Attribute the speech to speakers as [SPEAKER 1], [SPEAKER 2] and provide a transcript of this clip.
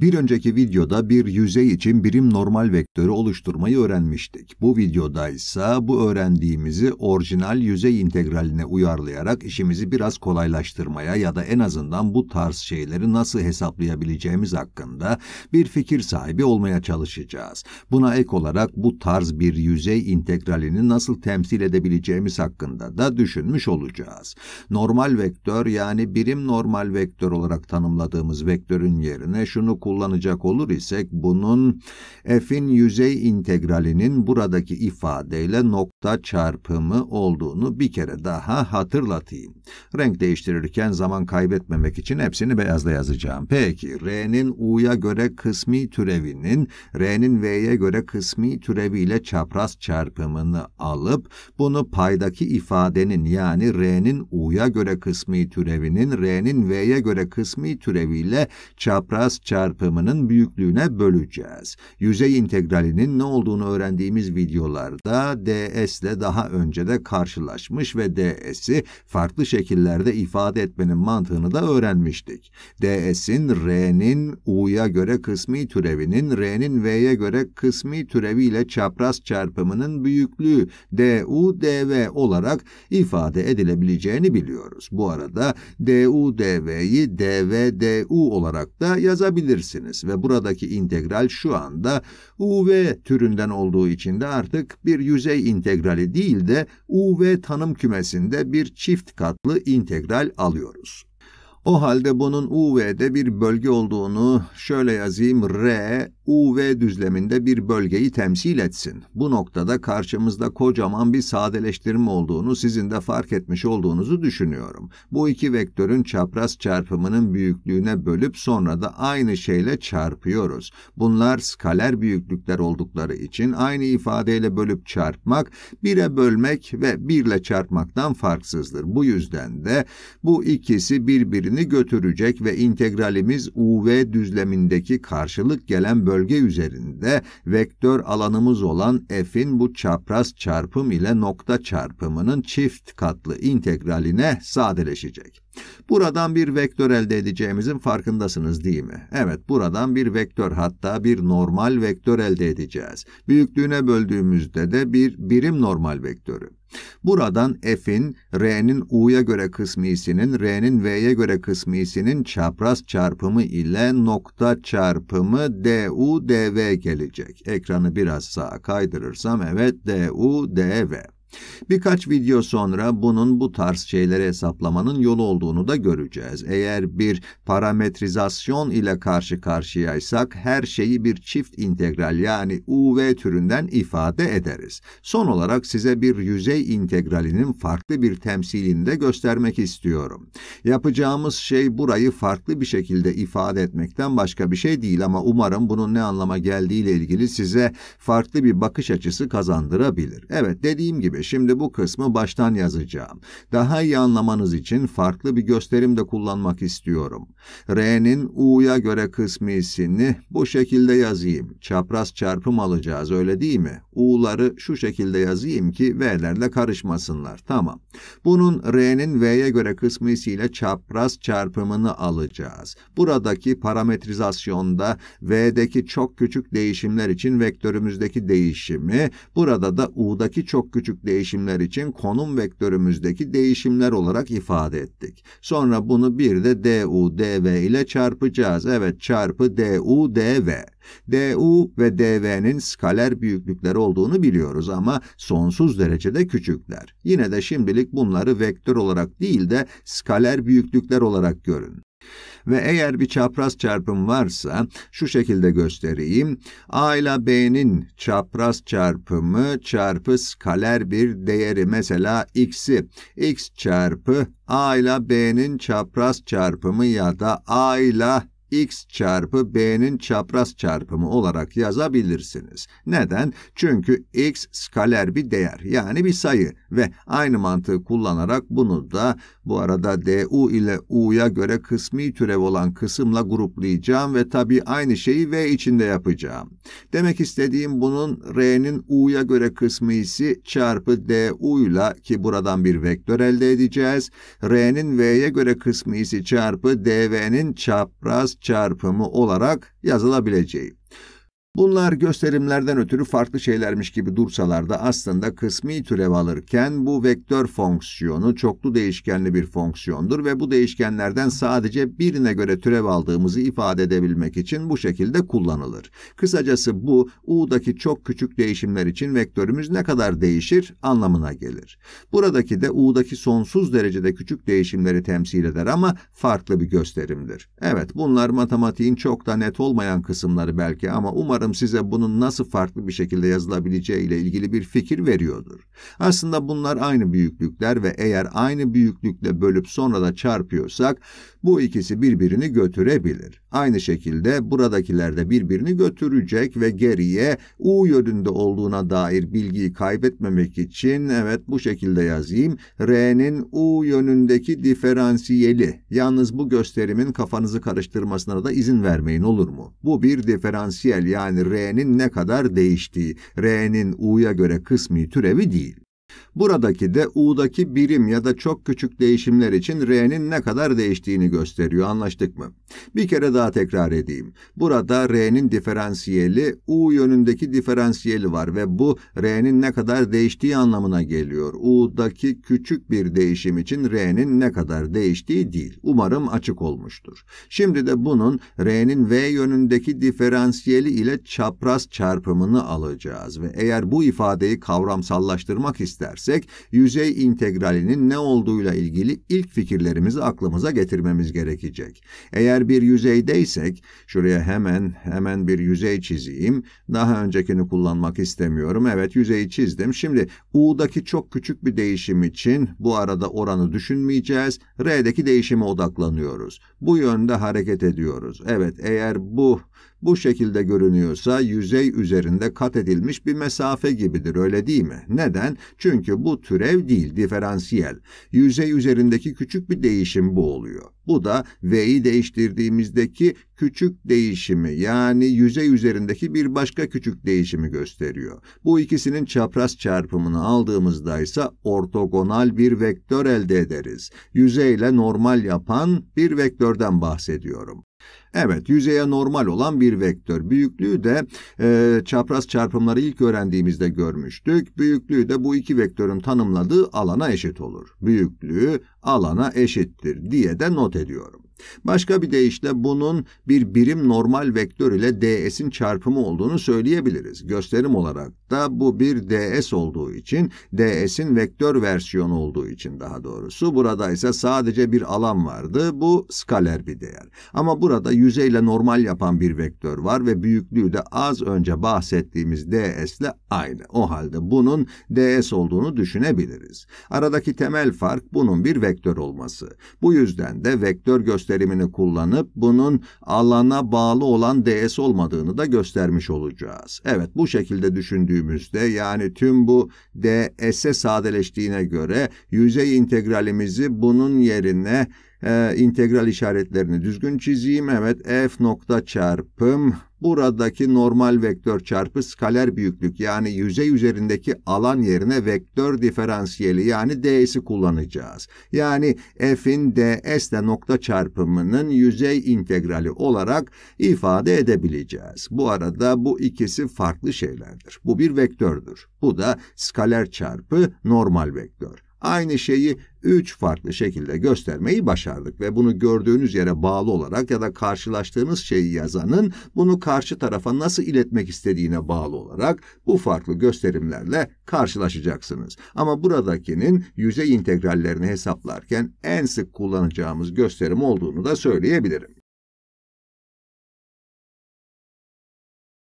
[SPEAKER 1] Bir önceki videoda bir yüzey için birim normal vektörü oluşturmayı öğrenmiştik. Bu videoda ise bu öğrendiğimizi orijinal yüzey integraline uyarlayarak işimizi biraz kolaylaştırmaya ya da en azından bu tarz şeyleri nasıl hesaplayabileceğimiz hakkında bir fikir sahibi olmaya çalışacağız. Buna ek olarak bu tarz bir yüzey integralini nasıl temsil edebileceğimiz hakkında da düşünmüş olacağız. Normal vektör yani birim normal vektör olarak tanımladığımız vektörün yerine şunu kullanacağız kullanacak olur isek bunun f'in yüzey integralinin buradaki ifadeyle nokta çarpımı olduğunu bir kere daha hatırlatayım. Renk değiştirirken zaman kaybetmemek için hepsini beyazla yazacağım. Peki r'nin u'ya göre kısmi türevinin r'nin v'ye göre kısmi türeviyle çapraz çarpımını alıp bunu paydaki ifadenin yani r'nin u'ya göre kısmi türevinin r'nin v'ye göre kısmi türeviyle çapraz çarpımı çarpımının büyüklüğüne böleceğiz. Yüzey integralinin ne olduğunu öğrendiğimiz videolarda ds ile daha önce de karşılaşmış ve ds'i farklı şekillerde ifade etmenin mantığını da öğrenmiştik. ds'in r'nin u'ya göre kısmi türevinin r'nin v'ye göre kısmi türeviyle çapraz çarpımının büyüklüğü du dv olarak ifade edilebileceğini biliyoruz. Bu arada du dv'yi dv du olarak da yazabiliriz alabilirsiniz ve buradaki integral şu anda UV türünden olduğu için de artık bir yüzey integrali değil de UV tanım kümesinde bir çift katlı integral alıyoruz. O halde bunun UV'de bir bölge olduğunu şöyle yazayım R UV düzleminde bir bölgeyi temsil etsin. Bu noktada karşımızda kocaman bir sadeleştirme olduğunu sizin de fark etmiş olduğunuzu düşünüyorum. Bu iki vektörün çapraz çarpımının büyüklüğüne bölüp sonra da aynı şeyle çarpıyoruz. Bunlar skaler büyüklükler oldukları için aynı ifadeyle bölüp çarpmak, bire bölmek ve birle çarpmaktan farksızdır. Bu yüzden de bu ikisi birbirini götürecek ve integralimiz UV düzlemindeki karşılık gelen bölgeyi bölge üzerinde vektör alanımız olan f'in bu çapraz çarpım ile nokta çarpımının çift katlı integraline sadeleşecek. Buradan bir vektör elde edeceğimizin farkındasınız değil mi? Evet, buradan bir vektör hatta bir normal vektör elde edeceğiz. Büyüklüğüne böldüğümüzde de bir birim normal vektörü. Buradan f'in, r'nin u'ya göre kısmisinin, r'nin v'ye göre kısmisinin çapraz çarpımı ile nokta çarpımı du dv gelecek. Ekranı biraz sağa kaydırırsam evet du dv. Birkaç video sonra bunun bu tarz şeyleri hesaplamanın yolu olduğunu da göreceğiz. Eğer bir parametrizasyon ile karşı karşıyaysak her şeyi bir çift integral yani UV türünden ifade ederiz. Son olarak size bir yüzey integralinin farklı bir temsilini de göstermek istiyorum. Yapacağımız şey burayı farklı bir şekilde ifade etmekten başka bir şey değil ama umarım bunun ne anlama geldiği ile ilgili size farklı bir bakış açısı kazandırabilir. Evet dediğim gibi ve şimdi bu kısmı baştan yazacağım. Daha iyi anlamanız için farklı bir gösterim de kullanmak istiyorum. R'nin U'ya göre kısmisini bu şekilde yazayım. Çapraz çarpım alacağız öyle değil mi? U'ları şu şekilde yazayım ki V'lerle karışmasınlar. Tamam. Bunun R'nin V'ye göre kısmisiyle çapraz çarpımını alacağız. Buradaki parametrizasyonda V'deki çok küçük değişimler için vektörümüzdeki değişimi, burada da U'daki çok küçük değişimler değişimler için konum vektörümüzdeki değişimler olarak ifade ettik. Sonra bunu bir de du, dv ile çarpacağız. Evet çarpı du, dv. du ve dv'nin skaler büyüklükleri olduğunu biliyoruz ama sonsuz derecede küçükler. Yine de şimdilik bunları vektör olarak değil de skaler büyüklükler olarak görün. Ve eğer bir çapraz çarpım varsa şu şekilde göstereyim. A ile B'nin çapraz çarpımı çarpı skaler bir değeri mesela x'i x çarpı A ile B'nin çapraz çarpımı ya da A ile x çarpı b'nin çapraz çarpımı olarak yazabilirsiniz. Neden? Çünkü x skaler bir değer yani bir sayı ve aynı mantığı kullanarak bunu da bu arada du ile u'ya göre kısmi türev olan kısımla gruplayacağım ve tabi aynı şeyi v içinde yapacağım. Demek istediğim bunun r'nin u'ya göre kısmisi çarpı du ile ki buradan bir vektör elde edeceğiz. r'nin v'ye göre kısmisi çarpı dv'nin çapraz çarpımı olarak yazılabileceği. Bunlar gösterimlerden ötürü farklı şeylermiş gibi dursalar da aslında kısmi türev alırken bu vektör fonksiyonu çoklu değişkenli bir fonksiyondur ve bu değişkenlerden sadece birine göre türev aldığımızı ifade edebilmek için bu şekilde kullanılır. Kısacası bu, u'daki çok küçük değişimler için vektörümüz ne kadar değişir anlamına gelir. Buradaki de u'daki sonsuz derecede küçük değişimleri temsil eder ama farklı bir gösterimdir. Evet bunlar matematiğin çok da net olmayan kısımları belki ama umarım umarım size bunun nasıl farklı bir şekilde yazılabileceği ile ilgili bir fikir veriyordur. Aslında bunlar aynı büyüklükler ve eğer aynı büyüklükle bölüp sonra da çarpıyorsak bu ikisi birbirini götürebilir. Aynı şekilde buradakiler de birbirini götürecek ve geriye U yönünde olduğuna dair bilgiyi kaybetmemek için evet bu şekilde yazayım. R'nin U yönündeki diferansiyeli. Yalnız bu gösterimin kafanızı karıştırmasına da izin vermeyin olur mu? Bu bir diferansiyel yani R'nin ne kadar değiştiği. R'nin U'ya göre kısmi türevi değil. Buradaki de u'daki birim ya da çok küçük değişimler için r'nin ne kadar değiştiğini gösteriyor. Anlaştık mı? Bir kere daha tekrar edeyim. Burada r'nin diferansiyeli u yönündeki diferansiyeli var ve bu r'nin ne kadar değiştiği anlamına geliyor. u'daki küçük bir değişim için r'nin ne kadar değiştiği değil. Umarım açık olmuştur. Şimdi de bunun r'nin v yönündeki diferansiyeli ile çapraz çarpımını alacağız ve eğer bu ifadeyi kavramsallaştırmak isterseniz istersek yüzey integralinin ne olduğuyla ilgili ilk fikirlerimizi aklımıza getirmemiz gerekecek. Eğer bir yüzeydeysek şuraya hemen hemen bir yüzey çizeyim. Daha öncekini kullanmak istemiyorum. Evet yüzeyi çizdim. Şimdi U'daki çok küçük bir değişim için bu arada oranı düşünmeyeceğiz. R'deki değişime odaklanıyoruz. Bu yönde hareket ediyoruz. Evet eğer bu bu şekilde görünüyorsa yüzey üzerinde kat edilmiş bir mesafe gibidir öyle değil mi? Neden? Çünkü çünkü bu türev değil, diferansiyel. Yüzey üzerindeki küçük bir değişim bu oluyor. Bu da V'yi değiştirdiğimizdeki küçük değişimi yani yüzey üzerindeki bir başka küçük değişimi gösteriyor. Bu ikisinin çapraz çarpımını aldığımızda ise ortogonal bir vektör elde ederiz. Yüzeyle normal yapan bir vektörden bahsediyorum. Evet, yüzeye normal olan bir vektör. Büyüklüğü de e, çapraz çarpımları ilk öğrendiğimizde görmüştük. Büyüklüğü de bu iki vektörün tanımladığı alana eşit olur. Büyüklüğü alana eşittir diye de not ediyorum. Başka bir deyişle bunun bir birim normal vektör ile ds'in çarpımı olduğunu söyleyebiliriz. Gösterim olarak da bu bir ds olduğu için, ds'in vektör versiyonu olduğu için daha doğrusu. Burada ise sadece bir alan vardı. Bu skaler bir değer. Ama burada yüzeyle normal yapan bir vektör var ve büyüklüğü de az önce bahsettiğimiz ds ile aynı. O halde bunun ds olduğunu düşünebiliriz. Aradaki temel fark bunun bir vektör olması. Bu yüzden de vektör gösterim gösterimini kullanıp bunun alana bağlı olan DS olmadığını da göstermiş olacağız. Evet bu şekilde düşündüğümüzde yani tüm bu DS'e sadeleştiğine göre yüzey integralimizi bunun yerine e, integral işaretlerini düzgün çizeyim. Evet f nokta çarpım buradaki normal vektör çarpı skaler büyüklük yani yüzey üzerindeki alan yerine vektör diferansiyeli yani ds'i kullanacağız. Yani f'in ds ile nokta çarpımının yüzey integrali olarak ifade edebileceğiz. Bu arada bu ikisi farklı şeylerdir. Bu bir vektördür. Bu da skaler çarpı normal vektör aynı şeyi üç farklı şekilde göstermeyi başardık ve bunu gördüğünüz yere bağlı olarak ya da karşılaştığınız şeyi yazanın bunu karşı tarafa nasıl iletmek istediğine bağlı olarak bu farklı gösterimlerle karşılaşacaksınız. Ama buradakinin yüzey integrallerini hesaplarken en sık kullanacağımız gösterim olduğunu da söyleyebilirim.